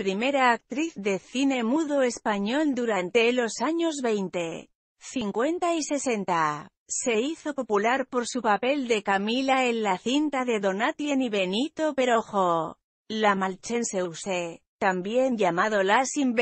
primera actriz de cine mudo español durante los años 20, 50 y 60. Se hizo popular por su papel de Camila en la cinta de Donatien y Benito Perojo, La Malchense también llamado La Sin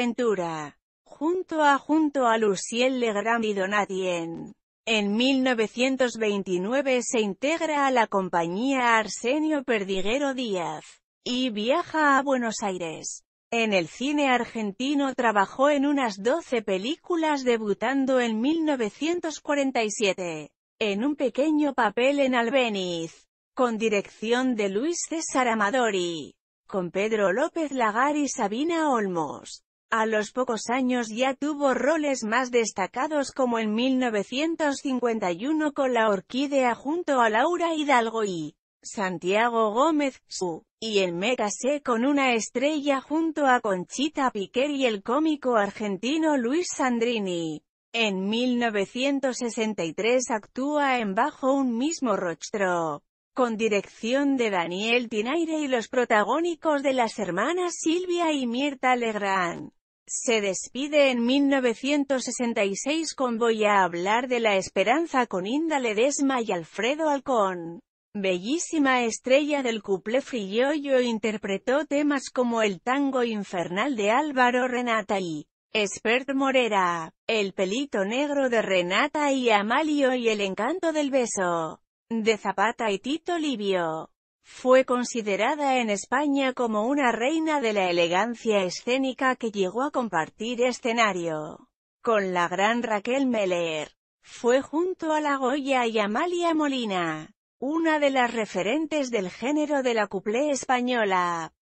junto a junto a Lucien Legrand y Donatien. En 1929 se integra a la compañía Arsenio Perdiguero Díaz, y viaja a Buenos Aires, en el cine argentino trabajó en unas 12 películas debutando en 1947, en un pequeño papel en Albeniz, con dirección de Luis César Amadori, con Pedro López Lagar y Sabina Olmos. A los pocos años ya tuvo roles más destacados como en 1951 con La Orquídea junto a Laura Hidalgo y Santiago Gómez, su, y el Me casé con una estrella junto a Conchita Piquer y el cómico argentino Luis Sandrini. En 1963 actúa en Bajo un mismo rostro, con dirección de Daniel Tinaire y los protagónicos de las hermanas Silvia y Mirta Legrand. Se despide en 1966 con Voy a hablar de la esperanza con Inda Ledesma y Alfredo Alcón. Bellísima estrella del couple friollo interpretó temas como El tango infernal de Álvaro Renata y Espert Morera, El pelito negro de Renata y Amalio y El encanto del beso de Zapata y Tito Livio. Fue considerada en España como una reina de la elegancia escénica que llegó a compartir escenario con la gran Raquel Meller. Fue junto a La Goya y Amalia Molina. Una de las referentes del género de la cuplé española.